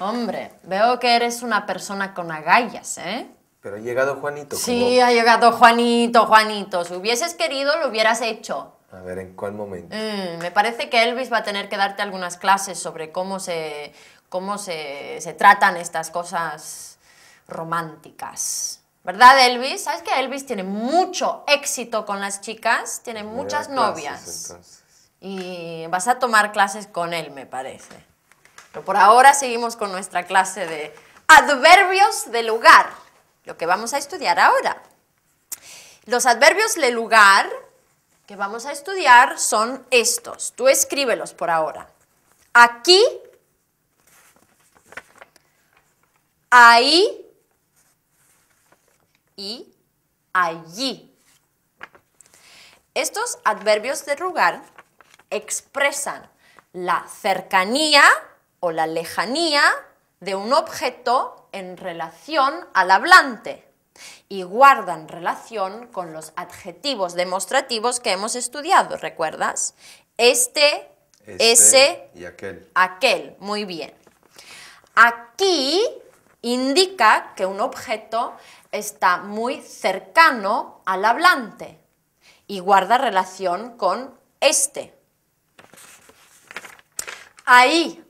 Hombre, veo que eres una persona con agallas, ¿eh? Pero ha llegado Juanito. Sí, ha llegado Juanito, Juanito. Si hubieses querido, lo hubieras hecho. A ver, ¿en cuál momento? Mm, me parece que Elvis va a tener que darte algunas clases sobre cómo se, cómo se, tratan estas cosas románticas. ¿Verdad, Elvis? ¿Sabes que Elvis tiene mucho éxito con las chicas? Tiene muchas novias. y vas a tomar clases con él, me parece. Pero por ahora seguimos con nuestra clase de adverbios de lugar, lo que vamos a estudiar ahora. Los adverbios de lugar que vamos a estudiar son estos. Tú escríbelos por ahora. Aquí, ahí y allí. Estos adverbios de lugar expresan la cercanía o la lejanía de un objeto en relación al hablante y guardan relación con los adjetivos demostrativos que hemos estudiado, ¿recuerdas? Este, este, ese y aquel. Aquel, muy bien. Aquí indica que un objeto está muy cercano al hablante y guarda relación con este. Ahí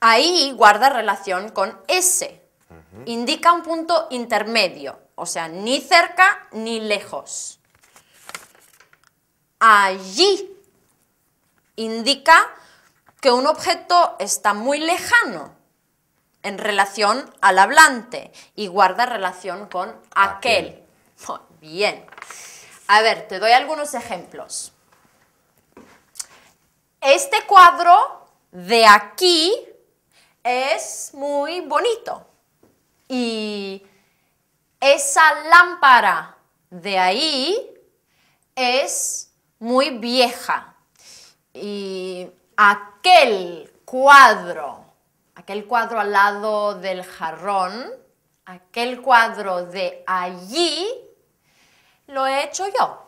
Ahí guarda relación con S. Indica un punto intermedio, o sea, ni cerca ni lejos. Allí indica que un objeto está muy lejano en relación al hablante y guarda relación con aquel. Bien. A ver, te doy algunos ejemplos. Este cuadro de aquí es muy bonito. Y esa lámpara de ahí es muy vieja. Y aquel cuadro, aquel cuadro al lado del jarrón, aquel cuadro de allí, lo he hecho yo.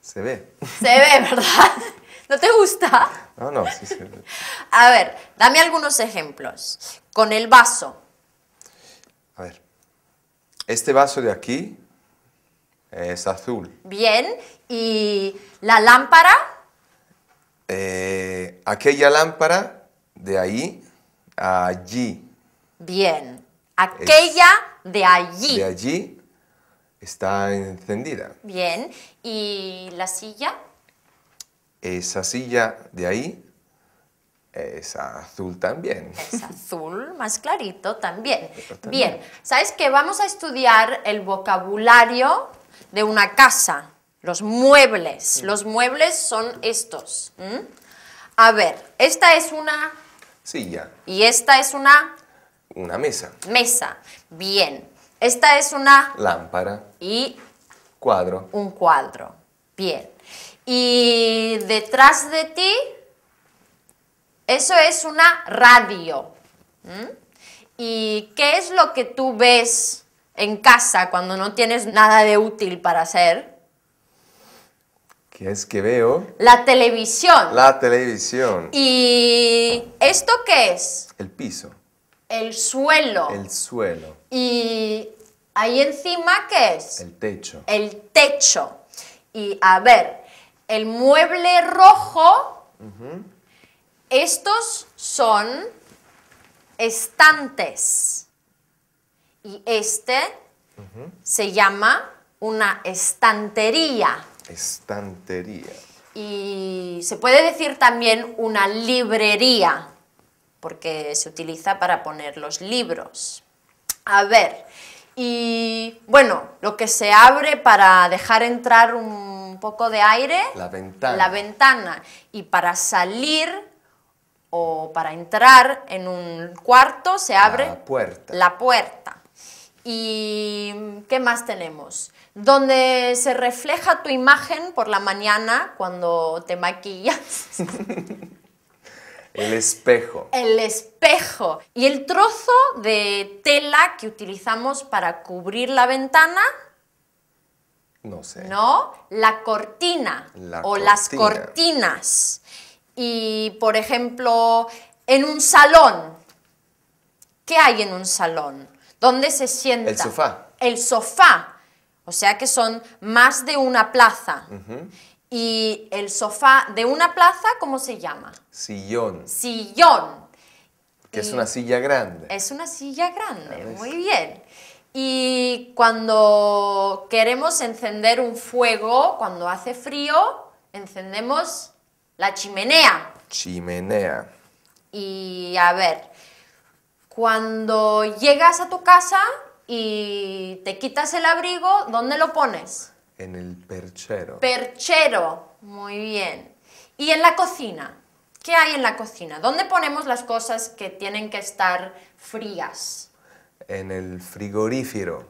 Se ve. Se ve, ¿verdad? ¿No te gusta? No, no, sí sí. A ver, dame algunos ejemplos. Con el vaso. A ver. Este vaso de aquí es azul. Bien. ¿Y la lámpara? Eh, aquella lámpara de ahí allí. Bien. Aquella de allí. De allí está encendida. Bien. ¿Y la silla? esa silla de ahí es azul también. Es azul, más clarito también. Bien, ¿sabes qué? Vamos a estudiar el vocabulario de una casa, los muebles. Los muebles son estos. A ver, esta es una... Silla. Y esta es una... Una mesa. Mesa. Bien. Esta es una... Lámpara. Y... Cuadro. Un cuadro. Bien. Y detrás de ti, eso es una radio. ¿Y qué es lo que tú ves en casa cuando no tienes nada de útil para hacer? ¿Qué es que veo? La televisión. La televisión. ¿Y esto qué es? El piso. El suelo. El suelo. ¿Y ahí encima qué es? El techo. El techo. Y a ver, el mueble rojo, estos son estantes. Y este se llama una estantería. Estantería. Y se puede decir también una librería, porque se utiliza para poner los libros. A ver, y bueno, lo que se abre para dejar entrar un poco de aire. La ventana. Y para salir o para entrar en un cuarto se abre la puerta. La puerta. ¿Y qué más tenemos? Donde se refleja tu imagen por la mañana cuando te maquillas. el espejo. El espejo. Y el trozo de tela que utilizamos para cubrir la ventana no sé. ¿No? La cortina o las cortinas. Y, por ejemplo, en un salón. ¿Qué hay en un salón? ¿Dónde se sienta? El sofá. El sofá. O sea que son más de una plaza. Y el sofá de una plaza, ¿cómo se llama? Sillón. Sillón. Que es una silla grande. Es una silla grande, muy bien. Y cuando queremos encender un fuego, cuando hace frío, encendemos la chimenea. Chimenea. Y a ver, cuando llegas a tu casa y te quitas el abrigo, ¿dónde lo pones? En el perchero. Perchero, muy bien. ¿Y en la cocina? ¿Qué hay en la cocina? ¿Dónde ponemos las cosas que tienen que estar frías? En el frigorífico.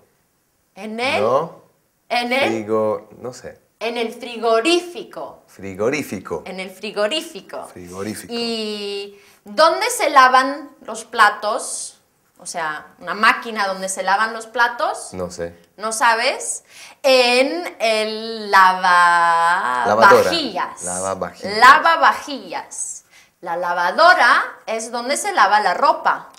¿En el? ¿No? ¿En el? no sé. En el frigorífico. Frigorífico. En el frigorífico. Frigorífico. ¿Y dónde se lavan los platos? O sea, una máquina donde se lavan los platos. No sé. ¿No sabes? En el lavavajillas. Lavavajillas. Lavavajillas. La lavadora es donde se lava la ropa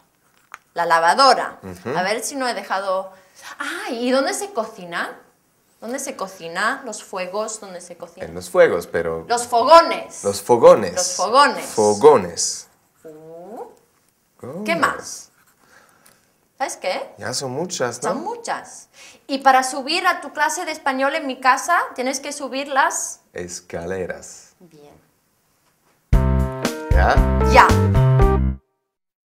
la lavadora. A ver si no he dejado... Ah, ¿y dónde se cocina? ¿Dónde se cocina? ¿Los fuegos? ¿Dónde se cocina? En los fuegos, pero... Los fogones. Los fogones. Los fogones. Fogones. Uh. ¿Qué más? ¿Sabes qué? Ya son muchas, ¿no? Son muchas. Y para subir a tu clase de español en mi casa, tienes que subir las... Escaleras. Bien. ¿Ya? Ya.